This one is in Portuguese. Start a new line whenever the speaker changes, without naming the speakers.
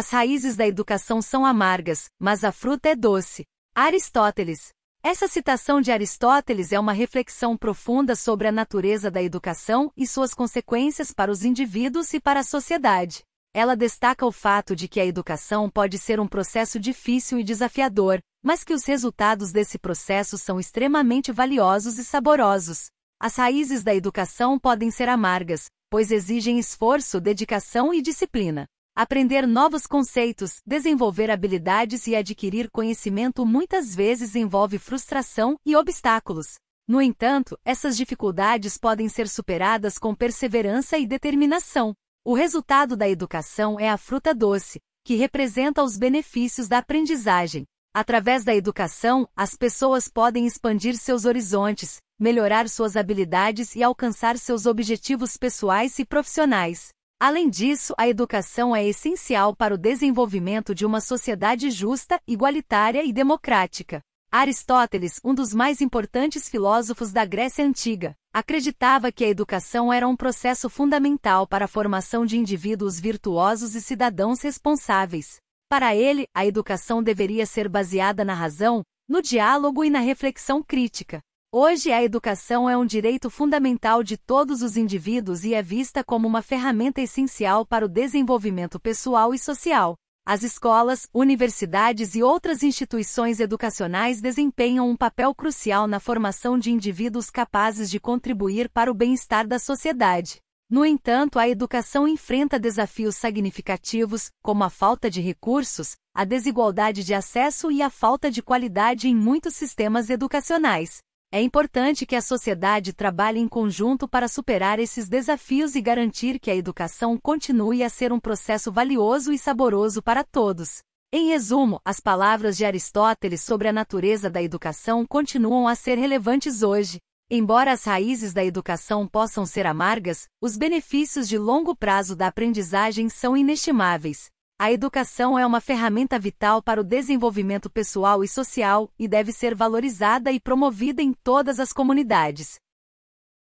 As raízes da educação são amargas, mas a fruta é doce. Aristóteles. Essa citação de Aristóteles é uma reflexão profunda sobre a natureza da educação e suas consequências para os indivíduos e para a sociedade. Ela destaca o fato de que a educação pode ser um processo difícil e desafiador, mas que os resultados desse processo são extremamente valiosos e saborosos. As raízes da educação podem ser amargas, pois exigem esforço, dedicação e disciplina. Aprender novos conceitos, desenvolver habilidades e adquirir conhecimento muitas vezes envolve frustração e obstáculos. No entanto, essas dificuldades podem ser superadas com perseverança e determinação. O resultado da educação é a fruta doce, que representa os benefícios da aprendizagem. Através da educação, as pessoas podem expandir seus horizontes, melhorar suas habilidades e alcançar seus objetivos pessoais e profissionais. Além disso, a educação é essencial para o desenvolvimento de uma sociedade justa, igualitária e democrática. Aristóteles, um dos mais importantes filósofos da Grécia Antiga, acreditava que a educação era um processo fundamental para a formação de indivíduos virtuosos e cidadãos responsáveis. Para ele, a educação deveria ser baseada na razão, no diálogo e na reflexão crítica. Hoje a educação é um direito fundamental de todos os indivíduos e é vista como uma ferramenta essencial para o desenvolvimento pessoal e social. As escolas, universidades e outras instituições educacionais desempenham um papel crucial na formação de indivíduos capazes de contribuir para o bem-estar da sociedade. No entanto, a educação enfrenta desafios significativos, como a falta de recursos, a desigualdade de acesso e a falta de qualidade em muitos sistemas educacionais. É importante que a sociedade trabalhe em conjunto para superar esses desafios e garantir que a educação continue a ser um processo valioso e saboroso para todos. Em resumo, as palavras de Aristóteles sobre a natureza da educação continuam a ser relevantes hoje. Embora as raízes da educação possam ser amargas, os benefícios de longo prazo da aprendizagem são inestimáveis. A educação é uma ferramenta vital para o desenvolvimento pessoal e social e deve ser valorizada e promovida em todas as comunidades.